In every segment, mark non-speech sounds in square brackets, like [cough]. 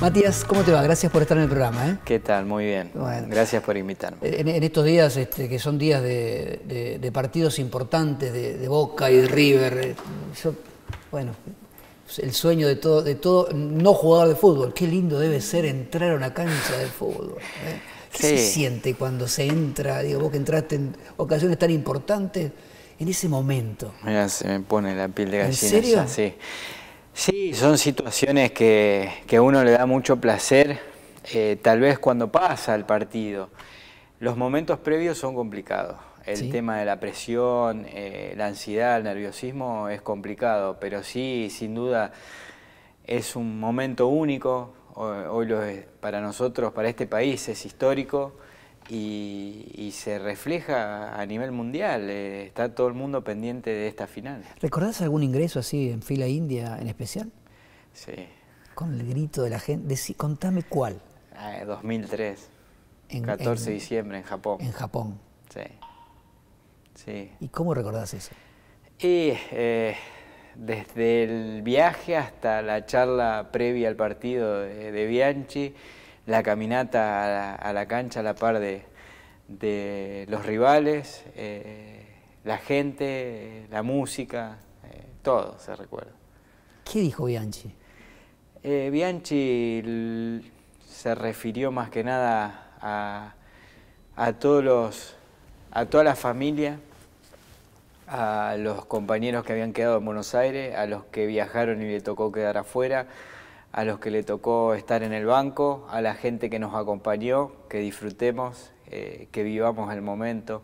Matías, ¿cómo te va? Gracias por estar en el programa. ¿eh? ¿Qué tal? Muy bien. Gracias por invitarme. Eh, en, estos días, este, que son días de, partidos importantes de, Boca y de River, eh, yo, bueno, el sueño de todo, de todo no jugador de fútbol, qué lindo debe ser entrar a una cancha de fútbol. ¿eh? ¿Qué se siente cuando se entra? Digo, vos que entraste en ocasiones tan importantes, en ese momento. Mira, se me pone la piel de gallina. ¿En serio? sí. Sí, son situaciones que, que uno le da mucho placer, eh, tal vez cuando pasa el partido. Los momentos previos son complicados. El tema de la presión, eh, la ansiedad, el nerviosismo es complicado, pero sí, sin duda, es un momento único. Hoy, hoy lo es, para nosotros, para este país, es histórico y, se refleja a nivel mundial. Eh, está todo el mundo pendiente de esta final. ¿Recordás algún ingreso así en fila india en especial? Sí. Con el grito de la gente. contame cuál. 2003. Ah, en, 14 de diciembre en Japón. En Japón. Sí. ¿Y cómo recordás eso? Y eh, desde el viaje hasta la charla previa al partido de Bianchi la caminata a la, cancha a la par de, los rivales, eh, la gente, la música, eh, todo se recuerda. ¿Qué dijo Bianchi? Eh, Bianchi se refirió más que nada a, a, todos los, a toda la familia, a los compañeros que habían quedado en Buenos Aires, a los que viajaron y le tocó quedar afuera, a los que le tocó estar en el banco, a la gente que nos acompañó, que disfrutemos, eh, que vivamos el momento.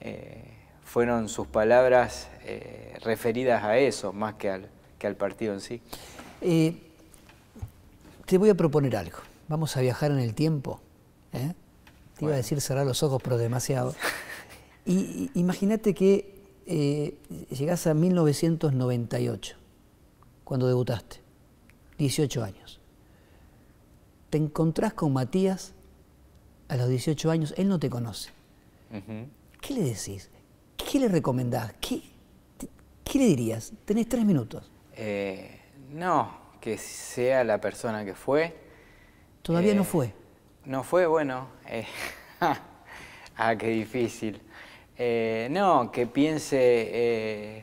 Eh, fueron sus palabras eh, referidas a eso, más que al, partido en sí. te voy a proponer algo. Vamos a viajar en el tiempo. Te iba a decir cerrar los ojos, pero demasiado. y, imagínate que llegás a 1998, cuando debutaste 18 años. Te encontrás con Matías a los 18 años, él no te conoce. ¿Qué le decís? ¿Qué le recomendás? ¿Qué, le dirías? Tenés tres minutos. Eh, no, que sea la persona que fue. Todavía no eh, fue. No fue, bueno. Eh, [laughs] ah, qué difícil. no, que piense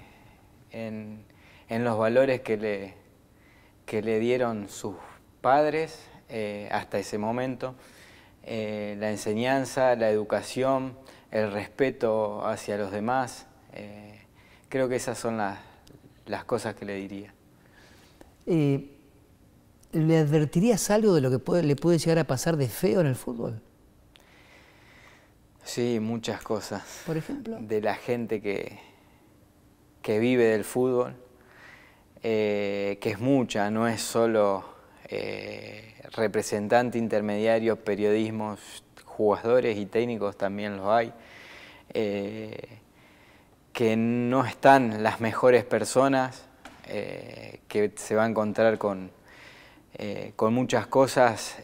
en los valores que le, que le dieron sus padres eh, hasta ese momento, eh, la enseñanza, la educación, el respeto hacia los demás. Eh, creo que esas son las, cosas que le diría. ¿Le advertirías algo de lo que le puede llegar a pasar de feo en el fútbol? Sí, muchas cosas. Por ejemplo. De la gente que, que vive del fútbol eh, que es mucha, no es solo eh, representante, intermediario, periodismos, jugadores y técnicos también los hay, eh, que no están las mejores personas, que se va a encontrar con, muchas cosas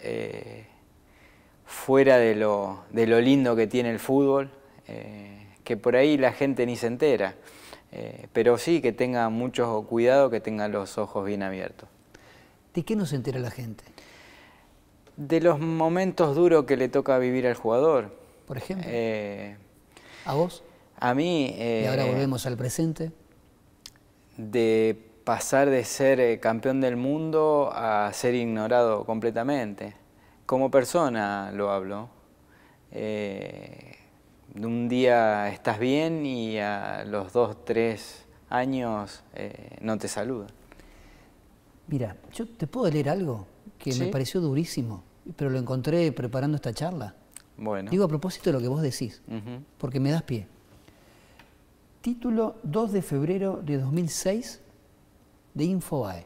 fuera de lo, lindo que tiene el fútbol, que por ahí la gente ni se entera. Eh, pero sí, que tenga mucho cuidado, que tenga los ojos bien abiertos. ¿De qué nos entera la gente? De los momentos duros que le toca vivir al jugador. Por ejemplo. Eh, ¿A vos? A mí. y ahora eh, volvemos al presente. De pasar de ser campeón del mundo a ser ignorado completamente. Como persona lo hablo un día estás bien y a los dos, tres años eh, no te saluda. Mira, yo te puedo leer algo que me pareció durísimo, pero lo encontré preparando esta charla. Bueno. Digo a propósito de lo que vos decís, porque me das pie. Título 2 de febrero de 2006 de InfoAE.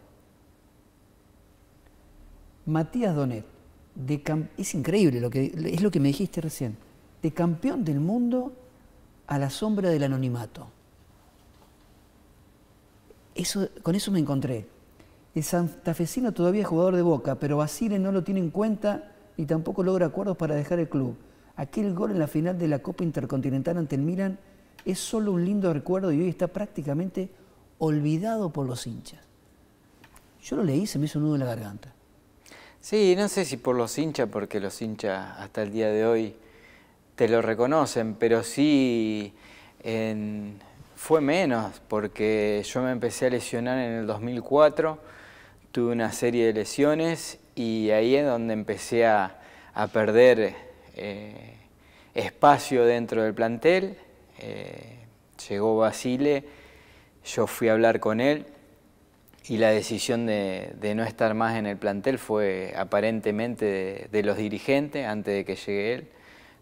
Matías Donet, de es increíble lo que es lo que me dijiste recién de campeón del mundo a la sombra del anonimato. Eso, con eso me encontré. El santafesino todavía es jugador de Boca, pero Basile no lo tiene en cuenta y tampoco logra acuerdos para dejar el club. Aquel gol en la final de la Copa Intercontinental ante el Milan es solo un lindo recuerdo y hoy está prácticamente olvidado por los hinchas. Yo lo leí, se me hizo un nudo en la garganta. Sí, no sé si por los hinchas, porque los hinchas hasta el día de hoy te lo reconocen, pero sí fue menos, porque yo me empecé a lesionar en el 2004, tuve una serie de lesiones y ahí es donde empecé a, perder eh, espacio dentro del plantel. Eh, llegó Basile, yo fui a hablar con él y la decisión de, no estar más en el plantel fue aparentemente de los dirigentes antes de que llegue él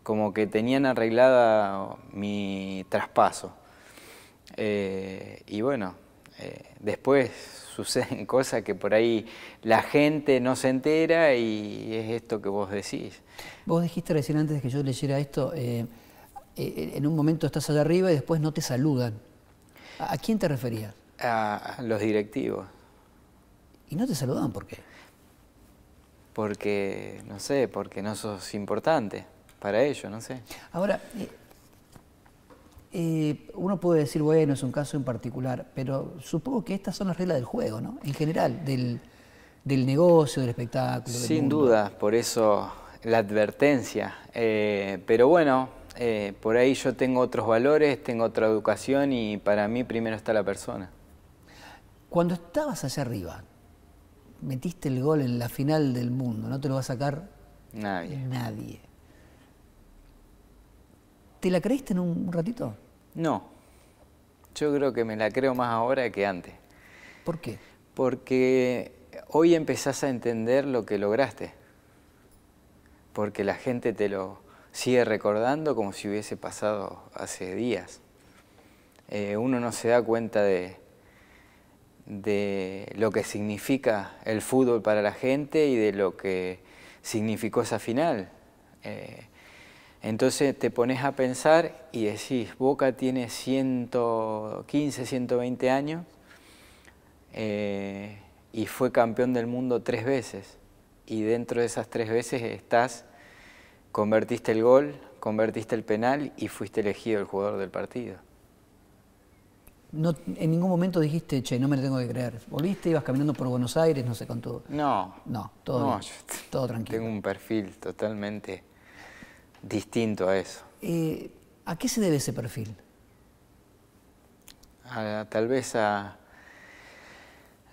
como que tenían arreglada mi traspaso. Eh, y bueno, eh, después [laughs] suceden cosas que por ahí la gente no se entera y es esto que vos decís. Vos dijiste recién antes que yo leyera esto, eh, en un momento estás allá arriba y después no te saludan. ¿A, quién te referías? A los directivos. ¿Y no te saludan por qué? Porque, no sé, porque no sos importante para ello, no sé. Ahora, eh, eh, uno puede decir, bueno, es un caso en particular, pero supongo que estas son las reglas del juego, ¿no? En general, del, negocio, del espectáculo. Sin duda, por eso la advertencia. Eh, pero bueno, por ahí yo tengo otros valores, tengo otra educación y para mí primero está la persona. Cuando estabas allá arriba, metiste el gol en la final del mundo, no te lo va a sacar nadie. nadie. ¿Te la creíste en un ratito? No. Yo creo que me la creo más ahora que antes. ¿Por qué? Porque hoy empezás a entender lo que lograste. Porque la gente te lo sigue recordando como si hubiese pasado hace días. Eh, uno no se da cuenta de, de lo que significa el fútbol para la gente y de lo que significó esa final. Eh, entonces te pones a pensar y decís, Boca tiene 115, 120 años eh, y fue campeón del mundo tres veces. Y dentro de esas tres veces estás, convertiste el gol, convertiste el penal y fuiste elegido el jugador del partido. No, en ningún momento dijiste, che, no me lo tengo que creer. Volviste, ibas caminando por Buenos Aires, no sé, con todo. No. No, todo, todo tranquilo. Tengo un perfil totalmente distinto a eso. Eh, ¿A qué se debe ese perfil? tal vez a,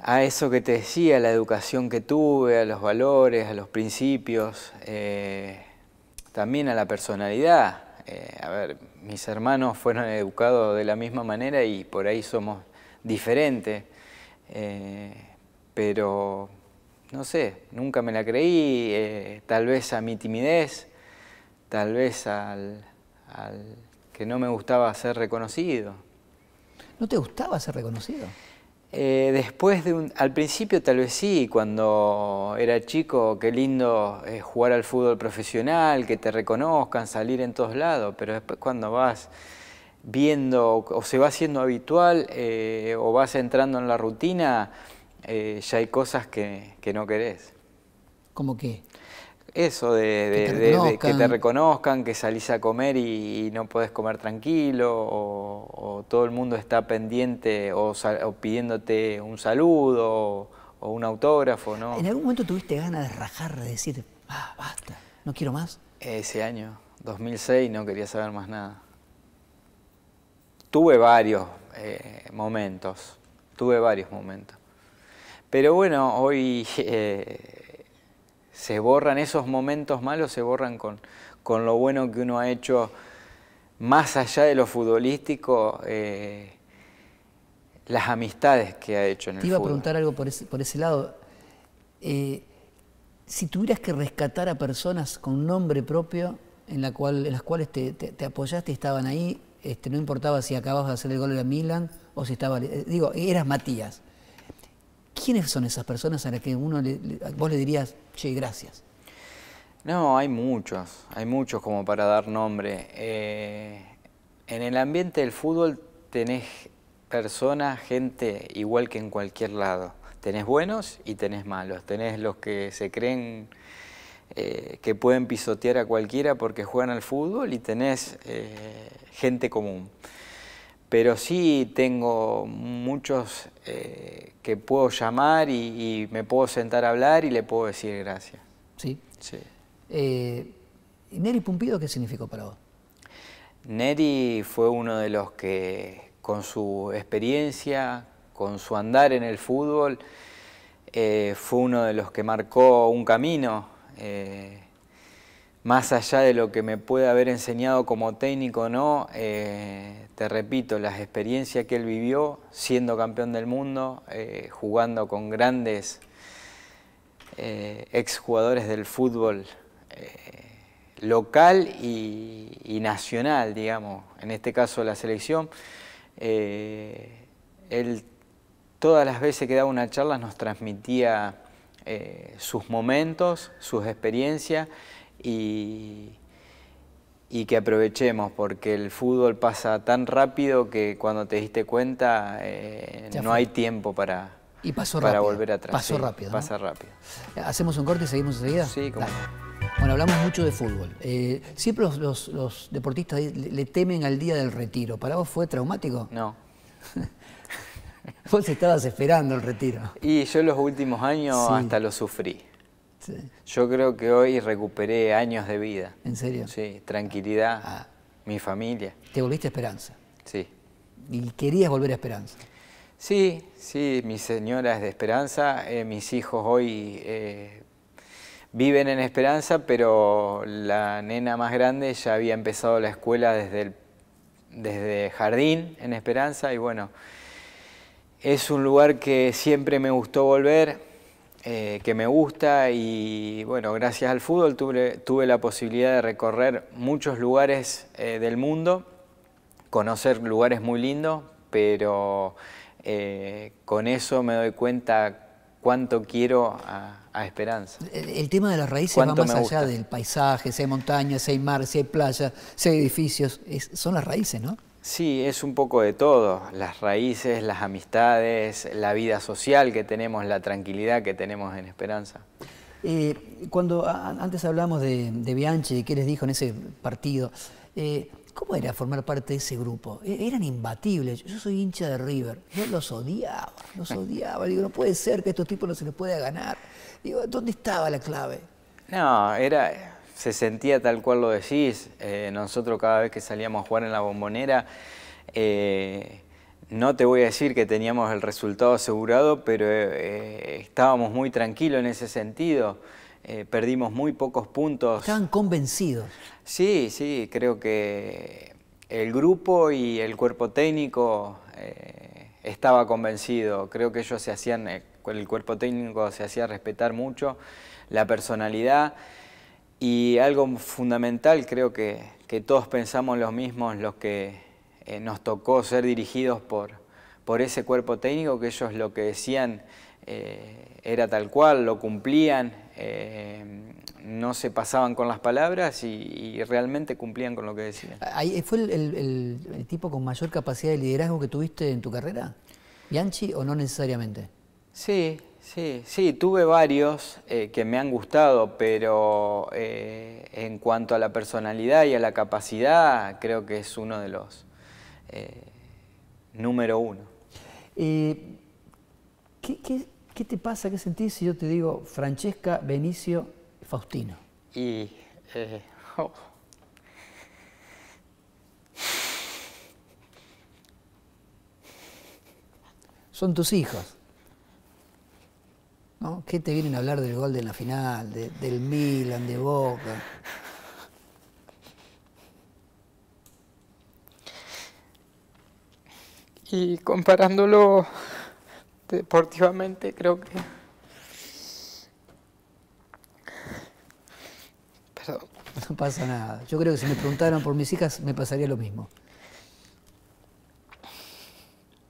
a, eso que te decía, la educación que tuve, a los valores, a los principios, eh, también a la personalidad. Eh, a ver, mis hermanos fueron educados de la misma manera y por ahí somos diferentes, pero no sé, nunca me la creí, tal vez a mi timidez, tal vez al, que no me gustaba ser reconocido. ¿No te gustaba ser reconocido? Eh, después de un, al principio tal vez sí, cuando era chico, qué lindo eh, jugar al fútbol profesional, que te reconozcan, salir en todos lados, pero después cuando vas viendo o se va haciendo habitual eh, o vas entrando en la rutina, ya hay cosas que, que no querés. ¿Cómo qué? eso de, que, te reconozcan, que salís a comer y, no podés comer tranquilo, o, todo el mundo está pendiente o, pidiéndote un saludo o, un autógrafo. ¿no? ¿En algún momento tuviste ganas de rajar, de decirte, ah, basta, no quiero más? Ese año, 2006, no quería saber más nada. Tuve varios eh, momentos, tuve varios momentos. Pero bueno, hoy... [laughs] Eh, se borran esos momentos malos, se borran con, lo bueno que uno ha hecho más allá de lo futbolístico, eh, las amistades que ha hecho en el Te iba a preguntar algo por ese, lado. Eh, si tuvieras que rescatar a personas con nombre propio, en, la cual, las cuales te, apoyaste y estaban ahí, este, no importaba si acababas de hacer el gol a Milan o si estaba... Eh, digo, eras Matías. ¿Quiénes son esas personas a las que uno vos le dirías, che, gracias? No, hay muchos, hay muchos como para dar nombre. Eh, en el ambiente del fútbol tenés personas, gente igual que en cualquier lado. Tenés buenos y tenés malos. Tenés los que se creen eh, que pueden pisotear a cualquiera porque juegan al fútbol y tenés eh, gente común pero sí tengo muchos eh, que puedo llamar y, me puedo sentar a hablar y le puedo decir gracias. Sí. Sí. Eh, ¿Y Neri Pumpido qué significó para vos? Neri fue uno de los que con su experiencia, con su andar en el fútbol, eh, fue uno de los que marcó un camino más allá de lo que me puede haber enseñado como técnico no, eh, te repito, las experiencias que él vivió siendo campeón del mundo, eh, jugando con grandes eh, exjugadores del fútbol local y, y, nacional, digamos, en este caso la selección, él todas las veces que daba una charla nos transmitía sus momentos, sus experiencias y, que aprovechemos, porque el fútbol pasa tan rápido que cuando te diste cuenta eh, no hay tiempo para, y pasó para volver atrás. Pasó rápido. Pasa rápido. ¿Hacemos un corte y seguimos enseguida? Sí, Bueno, hablamos mucho de fútbol. Eh, siempre los, deportistas le, temen al día del retiro. ¿Para vos fue traumático? No. [laughs] [laughs] vos estabas esperando el retiro. Y yo los últimos años hasta lo sufrí. Yo creo que hoy recuperé años de vida. ¿En serio? Sí, tranquilidad, ah. mi familia. ¿Te volviste a Esperanza? Sí. ¿Y querías volver a Esperanza? Sí, sí, mi señora es de Esperanza, eh, mis hijos hoy eh, viven en Esperanza, pero la nena más grande ya había empezado la escuela desde, desde jardín en Esperanza y bueno, es un lugar que siempre me gustó volver eh, que me gusta y bueno, gracias al fútbol tuve, tuve la posibilidad de recorrer muchos lugares eh, del mundo, conocer lugares muy lindos, pero eh, con eso me doy cuenta cuánto quiero a, Esperanza. El, tema de las raíces va más allá del paisaje, si hay montañas, si hay mar, si hay playas si hay edificios, son las raíces, ¿no? Sí, es un poco de todo, las raíces, las amistades, la vida social que tenemos, la tranquilidad que tenemos en Esperanza. Eh, cuando antes hablamos de, de Bianchi, ¿qué les dijo en ese partido? Eh, ¿Cómo era formar parte de ese grupo? E, eran imbatibles. Yo soy hincha de River. Yo los odiaba, los [laughs] odiaba. Digo, no puede ser que a estos tipos no se les pueda ganar. Digo, ¿dónde estaba la clave? No, era se sentía tal cual lo decís. Eh, nosotros cada vez que salíamos a jugar en la bombonera, eh, no te voy a decir que teníamos el resultado asegurado, pero eh, estábamos muy tranquilos en ese sentido. perdimos muy pocos puntos. Estaban convencidos. Sí, sí, creo que el grupo y el cuerpo técnico estaba convencido. Creo que ellos se hacían, el cuerpo técnico se hacía respetar mucho, la personalidad. Y algo fundamental, creo que, todos pensamos los mismos los que eh, nos tocó ser dirigidos por, por ese cuerpo técnico, que ellos lo que decían eh, era tal cual, lo cumplían, eh, no se pasaban con las palabras y, realmente cumplían con lo que decían. ¿Fue el, el, tipo con mayor capacidad de liderazgo que tuviste en tu carrera? ¿Bianchi o no necesariamente? Sí, Sí, sí, tuve varios eh, que me han gustado, pero eh, en cuanto a la personalidad y a la capacidad, creo que es uno de los eh, número uno. ¿qué, te pasa, qué sentís si yo te digo Francesca, Benicio, Faustino? Y. [laughs] Oh. Son tus hijos. ¿no? ¿Qué te vienen a hablar del gol de la final, del Milan, de Boca? Y comparándolo deportivamente, creo que. Perdón. No pasa nada. Yo creo que si me preguntaran por mis hijas, me pasaría lo mismo.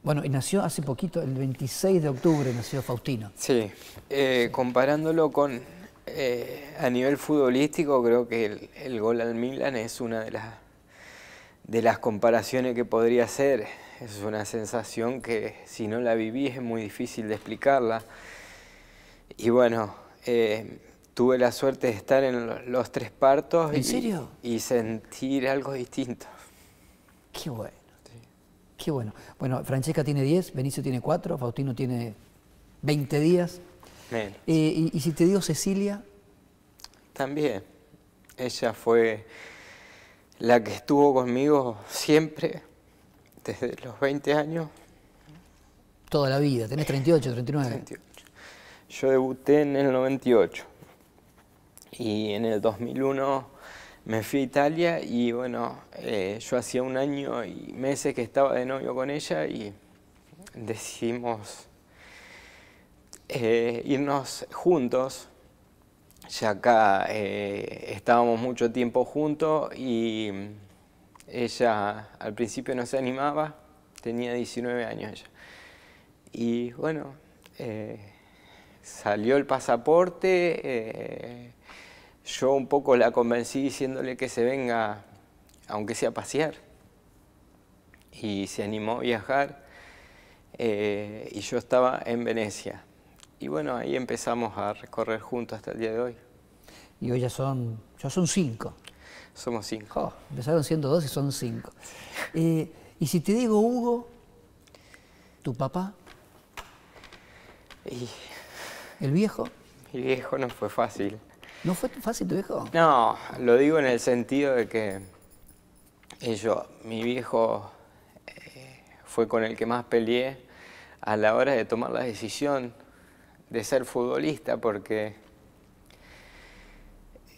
Bueno, y nació hace poquito, el 26 de octubre nació Faustino. Sí, eh, comparándolo con eh, a nivel futbolístico, creo que el, gol al Milan es una de las, de las comparaciones que podría ser. Es una sensación que si no la viví es muy difícil de explicarla. Y bueno, eh, tuve la suerte de estar en los tres partos. y, Y sentir algo distinto. Qué bueno. Qué bueno. Bueno, Francesca tiene 10, Benicio tiene 4, Faustino tiene 20 días. Eh, y, y, si te digo Cecilia? También. Ella fue la que estuvo conmigo siempre, desde los 20 años. Toda la vida, tenés 38, 39. 38. Yo debuté en el 98 y en el 2001 me fui a Italia y bueno, eh, yo hacía un año y meses que estaba de novio con ella y decidimos eh, irnos juntos, ya acá eh, estábamos mucho tiempo juntos y ella al principio no se animaba, tenía 19 años ella. Y bueno, salió el pasaporte yo un poco la convencí diciéndole que se venga, aunque sea a pasear. Y se animó a viajar eh, y yo estaba en Venecia. Y bueno, ahí empezamos a recorrer juntos hasta el día de hoy. Y hoy ya son, ya son cinco. Somos cinco. Oh, empezaron siendo dos y son cinco. Eh, y si te digo Hugo, tu papá, y... el viejo. el viejo no fue fácil. ¿No fue fácil tu viejo? No, lo digo en el sentido de que yo, mi viejo eh, fue con el que más peleé a la hora de tomar la decisión de ser futbolista porque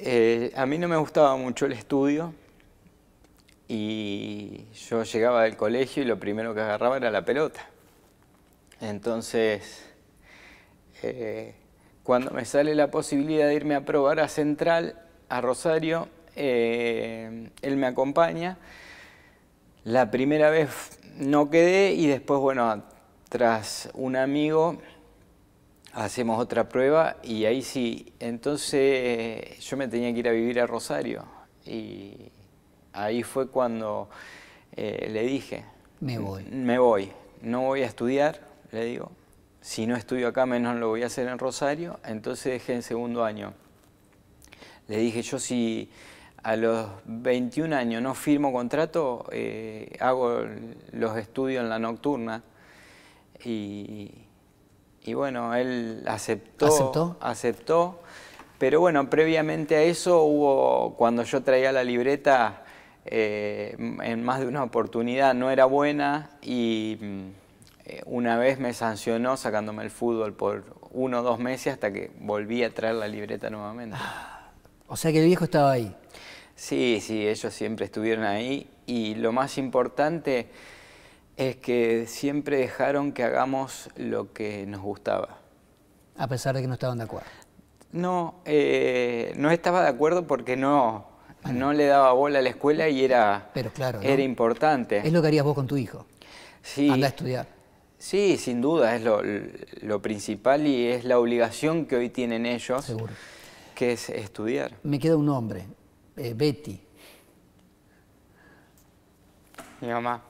eh, a mí no me gustaba mucho el estudio y yo llegaba del colegio y lo primero que agarraba era la pelota. Entonces, eh, cuando me sale la posibilidad de irme a probar a Central, a Rosario, eh, él me acompaña. La primera vez no quedé y después, bueno, tras un amigo hacemos otra prueba y ahí sí. Entonces yo me tenía que ir a vivir a Rosario y ahí fue cuando eh, le dije, me voy. Me voy, no voy a estudiar, le digo, si no estudio acá, menos lo voy a hacer en Rosario, entonces dejé en segundo año. Le dije, yo si a los 21 años no firmo contrato, eh, hago los estudios en la nocturna. Y, bueno, él aceptó, aceptó, aceptó. Pero bueno, previamente a eso hubo, cuando yo traía la libreta, eh, en más de una oportunidad no era buena y mm, eh, una vez me sancionó sacándome el fútbol por uno o dos meses hasta que volví a traer la libreta nuevamente. Ah, o sea que el viejo estaba ahí. Sí, sí, ellos siempre estuvieron ahí y lo más importante es que siempre dejaron que hagamos lo que nos gustaba. A pesar de que no estaban de acuerdo. No, eh, no estaba de acuerdo porque ah, no, no le daba bola a la escuela y era, era importante. Es lo que harías vos con tu hijo. Sí. Anda a estudiar. Sí, sin duda, es lo, principal y es la obligación que hoy tienen ellos, Seguro. que es estudiar. Me queda un nombre, eh, Betty. Mi mamá.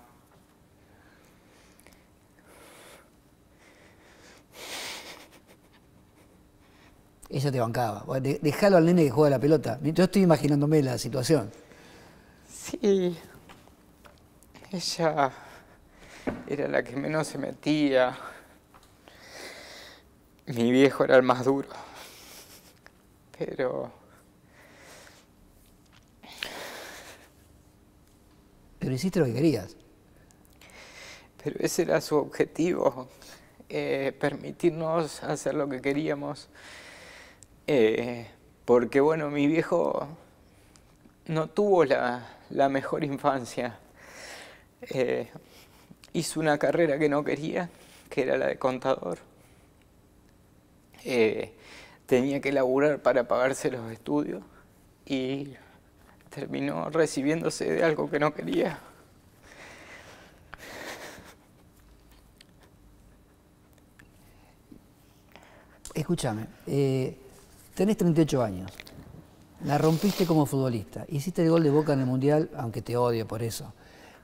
Ella te bancaba. Dejalo al nene que juega la pelota. Yo estoy imaginándome la situación. Sí. Ella era la que menos se metía. Mi viejo era el más duro. Pero... Pero hiciste lo que querías. Pero ese era su objetivo, eh, permitirnos hacer lo que queríamos. Eh, porque bueno, mi viejo no tuvo la, la mejor infancia. Eh, Hizo una carrera que no quería, que era la de contador. Eh, tenía que laburar para pagarse los estudios y terminó recibiéndose de algo que no quería. Escúchame, eh, tenés 38 años, la rompiste como futbolista, hiciste el gol de boca en el Mundial, aunque te odio por eso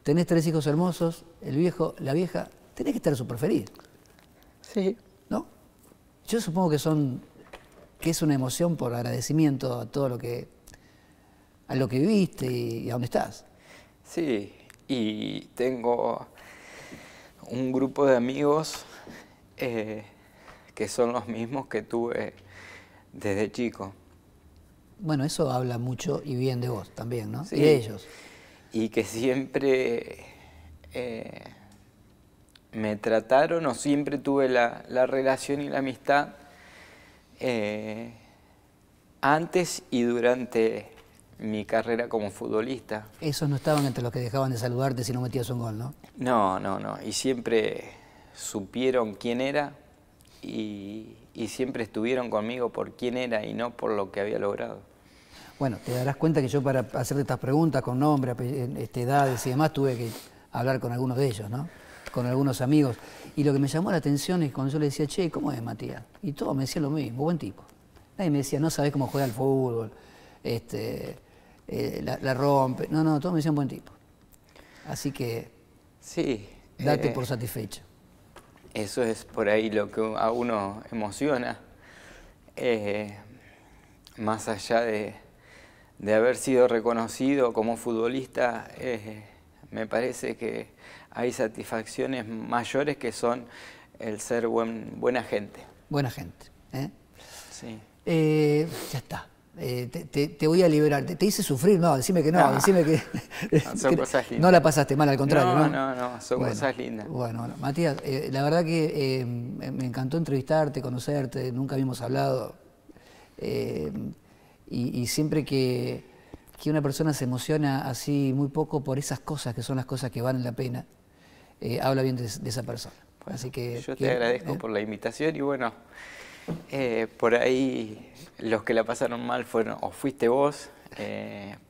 tenés tres hijos hermosos, el viejo, la vieja, tenés que estar súper feliz. Sí. ¿No? Yo supongo que son, que es una emoción por agradecimiento a todo lo que, a lo que viviste y, a dónde estás. Sí, y tengo un grupo de amigos eh, que son los mismos que tuve desde chico. Bueno, eso habla mucho y bien de vos también, ¿no? Sí. Y de ellos y que siempre eh, me trataron o siempre tuve la, relación y la amistad eh, antes y durante mi carrera como futbolista. Esos no estaban entre los que dejaban de saludarte si no metías un gol, ¿no? No, no, no. Y siempre supieron quién era y siempre estuvieron conmigo por quién era y no por lo que había logrado. Bueno, te darás cuenta que yo para hacerte estas preguntas con nombre, este, edades y demás, tuve que hablar con algunos de ellos, ¿no? Con algunos amigos. Y lo que me llamó la atención es cuando yo le decía, che, ¿cómo es Matías? Y todos me decían lo mismo, buen tipo. Nadie me decía, no sabes cómo juega al fútbol, este, eh, la, rompe. No, no, todos me decían buen tipo. Así que. Sí. Date eh, por satisfecho. Eso es por ahí lo que a uno emociona. Eh, más allá de de haber sido reconocido como futbolista, eh, me parece que hay satisfacciones mayores que son el ser buena gente. Buena gente. ¿eh? Sí. Eh, ya está. te, voy a liberar. Te, hice sufrir, no, decime que no, que, [laughs] [laughs] son cosas lindas. no la pasaste mal, al contrario. No, no, no, son cosas lindas. Bueno, Matías, la verdad que me encantó entrevistarte, conocerte, nunca habíamos hablado y, siempre que, una persona se emociona así muy poco por esas cosas, que son las cosas que valen la pena, eh, habla bien de, esa persona. así que, yo te agradezco ¿eh? por la invitación y bueno, eh, por ahí los que la pasaron mal fueron o fuiste vos,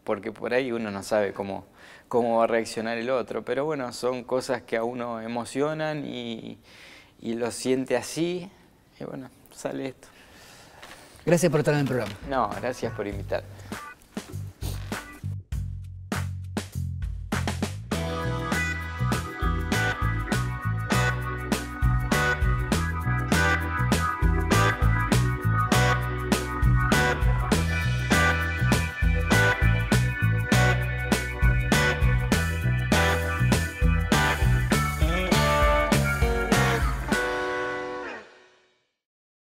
porque por ahí uno no sabe cómo, cómo va a reaccionar el otro. Pero bueno, son cosas que a uno emocionan y, y lo siente así. Y bueno, sale esto. Gracias por estar en el programa. No, gracias por invitar.